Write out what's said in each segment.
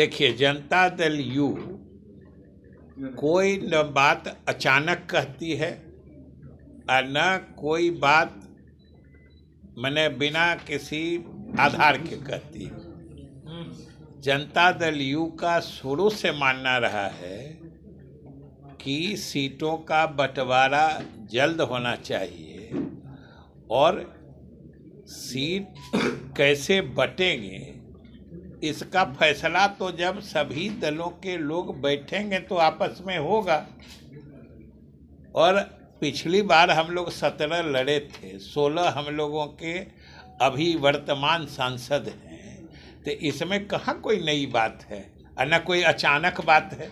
देखिए जनता दल यू कोई न बात अचानक कहती है और न कोई बात मैंने बिना किसी आधार के कहती है जनता दल यू का शुरू से मानना रहा है कि सीटों का बंटवारा जल्द होना चाहिए और सीट कैसे बटेंगे इसका फैसला तो जब सभी दलों के लोग बैठेंगे तो आपस में होगा और पिछली बार हम लोग सत्रह लड़े थे सोलह हम लोगों के अभी वर्तमान सांसद हैं तो इसमें कहाँ कोई नई बात है और न कोई अचानक बात है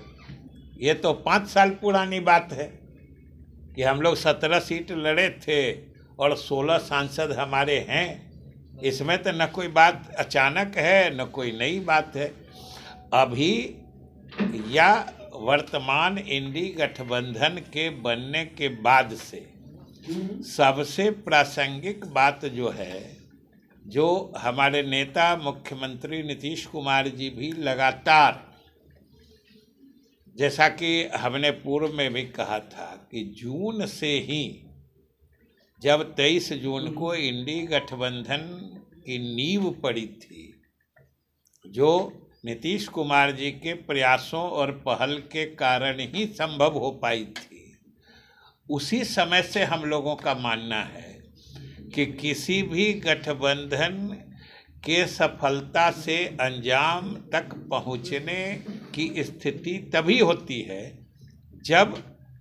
ये तो पाँच साल पुरानी बात है कि हम लोग सत्रह सीट लड़े थे और सोलह सांसद हमारे हैं इसमें तो न कोई बात अचानक है न कोई नई बात है अभी या वर्तमान इंडी गठबंधन के बनने के बाद से सबसे प्रासंगिक बात जो है जो हमारे नेता मुख्यमंत्री नीतीश कुमार जी भी लगातार जैसा कि हमने पूर्व में भी कहा था कि जून से ही जब 23 जून को हम्म। इंडी गठबंधन की नींव पड़ी थी जो नीतीश कुमार जी के प्रयासों और पहल के कारण ही संभव हो पाई थी उसी समय से हम लोगों का मानना है कि किसी भी गठबंधन के सफलता से अंजाम तक पहुंचने की स्थिति तभी होती है जब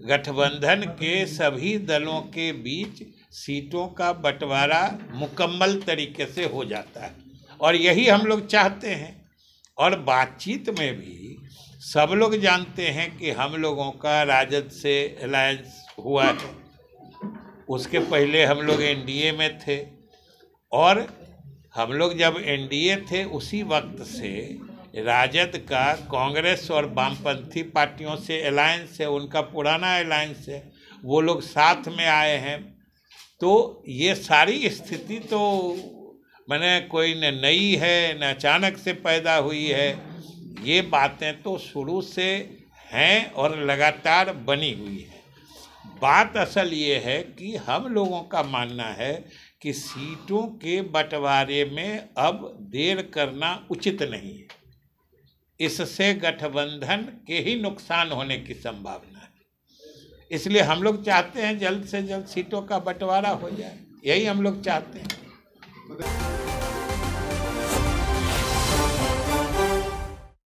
गठबंधन के सभी दलों के बीच सीटों का बंटवारा मुकम्मल तरीके से हो जाता है और यही हम लोग चाहते हैं और बातचीत में भी सब लोग जानते हैं कि हम लोगों का राजद से अलायंस हुआ है उसके पहले हम लोग एनडीए में थे और हम लोग जब एनडीए थे उसी वक्त से राजद का कांग्रेस और वामपंथी पार्टियों से अलायंस है उनका पुराना अलायंस है वो लोग साथ में आए हैं तो ये सारी स्थिति तो मैंने कोई न नई है न अचानक से पैदा हुई है ये बातें तो शुरू से हैं और लगातार बनी हुई है बात असल ये है कि हम लोगों का मानना है कि सीटों के बंटवारे में अब देर करना उचित नहीं है इससे गठबंधन के ही नुकसान होने की संभावना है इसलिए हम लोग चाहते हैं जल्द से जल्द सीटों का बंटवारा हो जाए यही हम लोग चाहते हैं